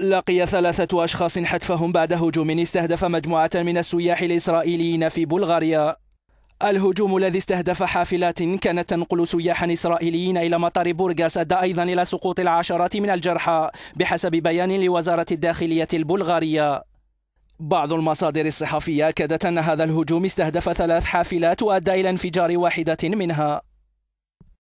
لقي ثلاثة أشخاص حتفهم بعد هجوم استهدف مجموعة من السياح الإسرائيليين في بلغاريا الهجوم الذي استهدف حافلات كانت تنقل سياحا إسرائيليين إلى مطار بورغاس أدى أيضا إلى سقوط العشرات من الجرحى بحسب بيان لوزارة الداخلية البلغارية بعض المصادر الصحفية أكدت أن هذا الهجوم استهدف ثلاث حافلات وأدى إلى انفجار واحدة منها